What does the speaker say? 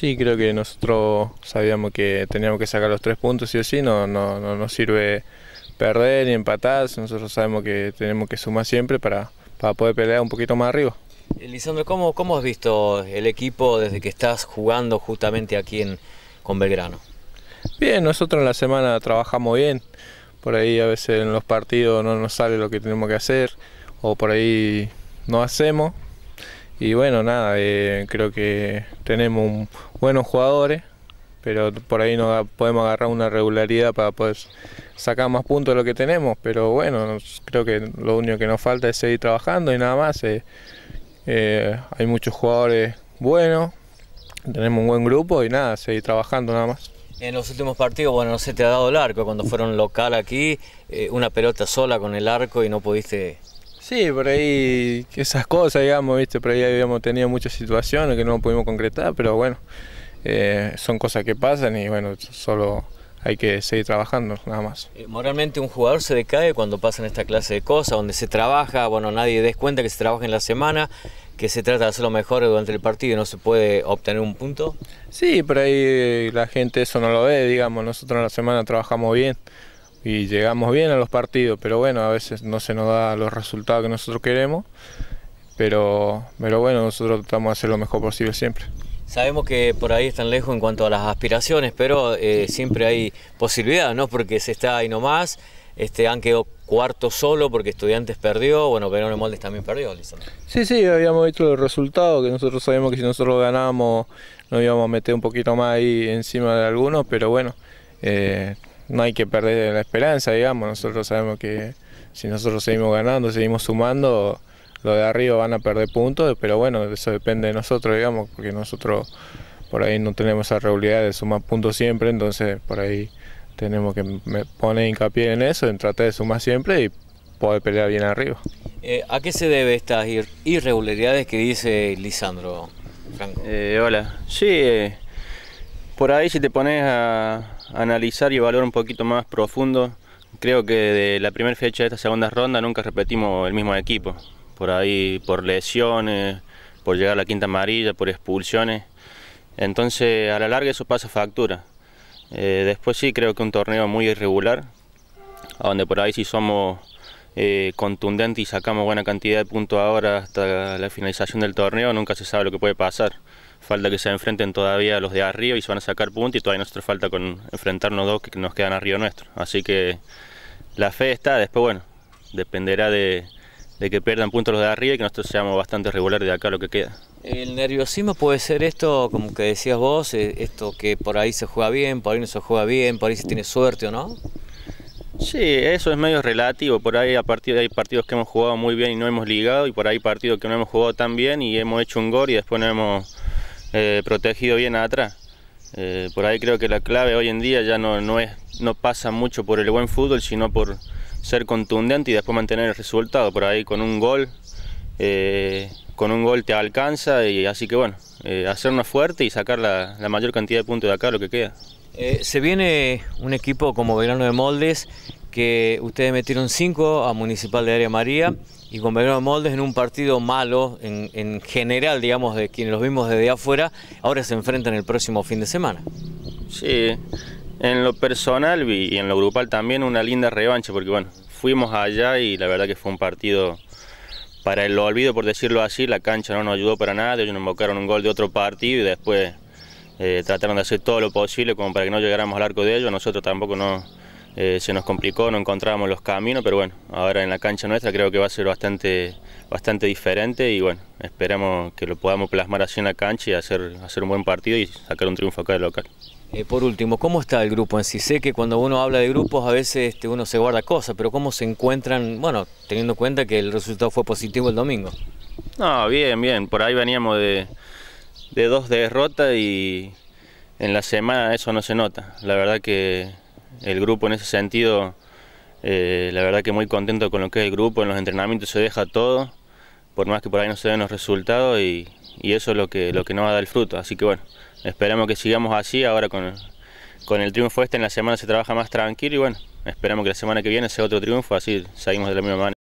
Sí, creo que nosotros sabíamos que teníamos que sacar los tres puntos y así no, nos sirve perder ni empatar, nosotros sabemos que tenemos que sumar siempre para, poder pelear un poquito más arriba. Eh, Lisandro, ¿cómo, ¿cómo has visto el equipo desde que estás jugando justamente aquí en, con Belgrano? Bien, nosotros en la semana trabajamos bien, por ahí a veces en los partidos no nos sale lo que tenemos que hacer o por ahí no hacemos, y bueno, nada, eh, creo que tenemos buenos jugadores, pero por ahí no podemos agarrar una regularidad para poder sacar más puntos de lo que tenemos. Pero bueno, creo que lo único que nos falta es seguir trabajando y nada más. Eh. Eh, hay muchos jugadores buenos, tenemos un buen grupo y nada, seguir trabajando nada más. En los últimos partidos, bueno, no se te ha dado el arco, cuando fueron local aquí, una pelota sola con el arco y no pudiste Sí, por ahí esas cosas, digamos, viste, por ahí habíamos tenido muchas situaciones que no pudimos concretar, pero bueno, eh, son cosas que pasan y bueno, solo hay que seguir trabajando, nada más. Eh, moralmente un jugador se decae cuando pasan esta clase de cosas, donde se trabaja, bueno, nadie des cuenta que se trabaja en la semana, que se trata de hacer lo mejor durante el partido y no se puede obtener un punto. Sí, por ahí la gente eso no lo ve, digamos, nosotros en la semana trabajamos bien, y llegamos bien a los partidos, pero bueno, a veces no se nos da los resultados que nosotros queremos, pero, pero bueno, nosotros tratamos de hacer lo mejor posible siempre. Sabemos que por ahí están lejos en cuanto a las aspiraciones, pero eh, siempre hay posibilidad, ¿no? Porque se está ahí nomás, este, han quedado cuarto solo porque Estudiantes perdió, bueno, Verón Moldes también perdió, Lisandro. Sí, sí, habíamos visto los resultados, que nosotros sabíamos que si nosotros ganábamos nos íbamos a meter un poquito más ahí encima de algunos, pero bueno, eh, no hay que perder la esperanza, digamos. Nosotros sabemos que si nosotros seguimos ganando, seguimos sumando, los de arriba van a perder puntos, pero bueno, eso depende de nosotros, digamos, porque nosotros por ahí no tenemos esa regularidad de sumar puntos siempre, entonces por ahí tenemos que poner hincapié en eso, en tratar de sumar siempre y poder pelear bien arriba. Eh, ¿A qué se debe estas irregularidades que dice Lisandro? Franco? Eh, hola, sí. Eh, por ahí si te pones a analizar y evaluar un poquito más profundo, creo que de la primera fecha de esta segunda ronda nunca repetimos el mismo equipo. Por ahí, por lesiones, por llegar a la quinta amarilla, por expulsiones. Entonces, a la larga eso pasa factura. Eh, después sí creo que un torneo muy irregular, donde por ahí sí somos eh, contundentes y sacamos buena cantidad de puntos ahora hasta la finalización del torneo, nunca se sabe lo que puede pasar falta que se enfrenten todavía los de arriba y se van a sacar puntos y todavía nos falta con enfrentarnos dos que nos quedan arriba nuestro. Así que la fe está, después bueno, dependerá de, que pierdan puntos los de arriba y que nosotros seamos bastante regulares de acá lo que queda. El nerviosismo puede ser esto, como que decías vos, eh, esto que por ahí se juega bien, por ahí no se juega bien, por ahí se tiene suerte o no. Sí, eso es medio relativo. Por ahí a partir de hay partidos que hemos jugado muy bien y no hemos ligado, y por ahí partidos que no hemos jugado tan bien y hemos hecho un gol y después no hemos eh, protegido bien atrás. Eh, por ahí creo que la clave hoy en día ya no, es, no pasa mucho por el buen fútbol, sino por ser contundente y después mantener el resultado. Por ahí con un gol, eh, con un gol te alcanza y así que bueno, hacernos fuerte y sacar la, la, mayor cantidad de puntos de acá, lo que queda. se viene un equipo como Verano de Moldes que ustedes metieron 5 a Municipal de Área María y con Bernardo Moldes en un partido malo en, general, digamos, de quienes los vimos desde afuera, ahora se enfrentan el próximo fin de semana. Sí, en lo personal y en lo grupal también una linda revancha, porque bueno, fuimos allá y la verdad que fue un partido para el olvido, por decirlo así, la cancha no nos ayudó para nada, ellos nos invocaron un gol de otro partido y después eh, trataron de hacer todo lo posible como para que no llegáramos al arco de ellos, nosotros tampoco no eh, se nos complicó, no encontrábamos los caminos, pero bueno, ahora en la cancha nuestra creo que va a ser bastante, bastante diferente y bueno, esperamos que lo podamos plasmar así en la cancha y hacer, hacer un buen partido y sacar un triunfo acá de local. Eh, por último, ¿cómo está el grupo en sí? Sé que cuando uno habla de grupos a veces este, uno se guarda cosas, pero ¿cómo se encuentran, bueno, teniendo en cuenta que el resultado fue positivo el domingo? No, bien, bien, por ahí veníamos de, de dos derrotas y en la semana eso no se nota. La verdad que el grupo en ese sentido, eh, la verdad que muy contento con lo que es el grupo, en los entrenamientos se deja todo, por más que por ahí no se den los resultados y, eso es lo que, lo que nos va a dar el fruto. Así que bueno, esperamos que sigamos así, ahora con, con el triunfo este en la semana se trabaja más tranquilo y bueno, esperamos que la semana que viene sea otro triunfo, así seguimos de la misma manera.